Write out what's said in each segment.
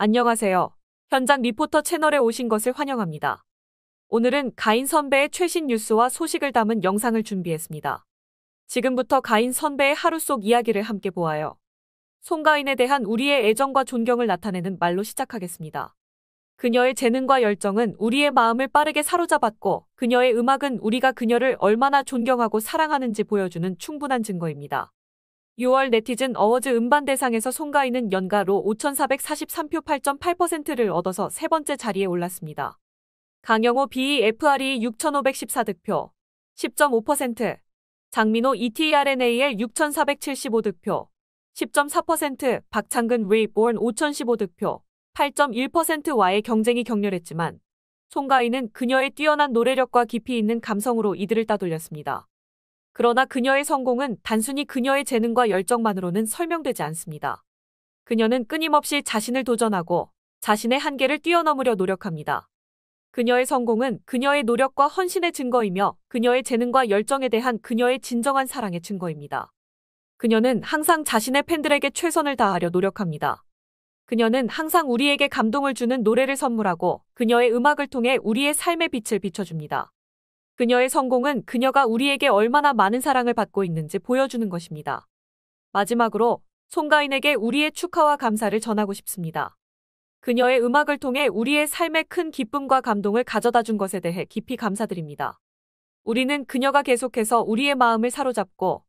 안녕하세요. 현장 리포터 채널에 오신 것을 환영합니다. 오늘은 가인 선배의 최신 뉴스와 소식을 담은 영상을 준비했습니다. 지금부터 가인 선배의 하루 속 이야기를 함께 보아요. 송가인에 대한 우리의 애정과 존경을 나타내는 말로 시작하겠습니다. 그녀의 재능과 열정은 우리의 마음을 빠르게 사로잡았고 그녀의 음악은 우리가 그녀를 얼마나 존경하고 사랑하는지 보여주는 충분한 증거입니다. 6월 네티즌 어워즈 음반 대상에서 송가인은 연가로 5,443표 8.8%를 얻어서 세 번째 자리에 올랐습니다. 강영호 BEFR이 6,514득표, 10.5%, 장민호 ETRNAL 6,475득표, 10.4%, 박창근 웨이보원 5,015득표, 8.1%와의 경쟁이 격렬했지만 송가인은 그녀의 뛰어난 노래력과 깊이 있는 감성으로 이들을 따돌렸습니다. 그러나 그녀의 성공은 단순히 그녀의 재능과 열정만으로는 설명되지 않습니다. 그녀는 끊임없이 자신을 도전하고 자신의 한계를 뛰어넘으려 노력합니다. 그녀의 성공은 그녀의 노력과 헌신의 증거이며 그녀의 재능과 열정에 대한 그녀의 진정한 사랑의 증거입니다. 그녀는 항상 자신의 팬들에게 최선을 다하려 노력합니다. 그녀는 항상 우리에게 감동을 주는 노래를 선물하고 그녀의 음악을 통해 우리의 삶의 빛을 비춰줍니다. 그녀의 성공은 그녀가 우리에게 얼마나 많은 사랑을 받고 있는지 보여주는 것입니다. 마지막으로 송가인에게 우리의 축하와 감사를 전하고 싶습니다. 그녀의 음악을 통해 우리의 삶에 큰 기쁨과 감동을 가져다 준 것에 대해 깊이 감사드립니다. 우리는 그녀가 계속해서 우리의 마음을 사로잡고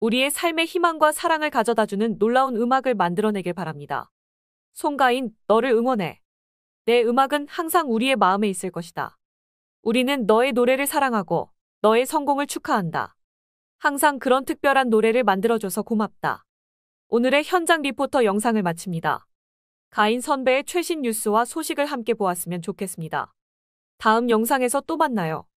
우리의 삶의 희망과 사랑을 가져다 주는 놀라운 음악을 만들어내길 바랍니다. 송가인, 너를 응원해. 내 음악은 항상 우리의 마음에 있을 것이다. 우리는 너의 노래를 사랑하고 너의 성공을 축하한다. 항상 그런 특별한 노래를 만들어줘서 고맙다. 오늘의 현장 리포터 영상을 마칩니다. 가인 선배의 최신 뉴스와 소식을 함께 보았으면 좋겠습니다. 다음 영상에서 또 만나요.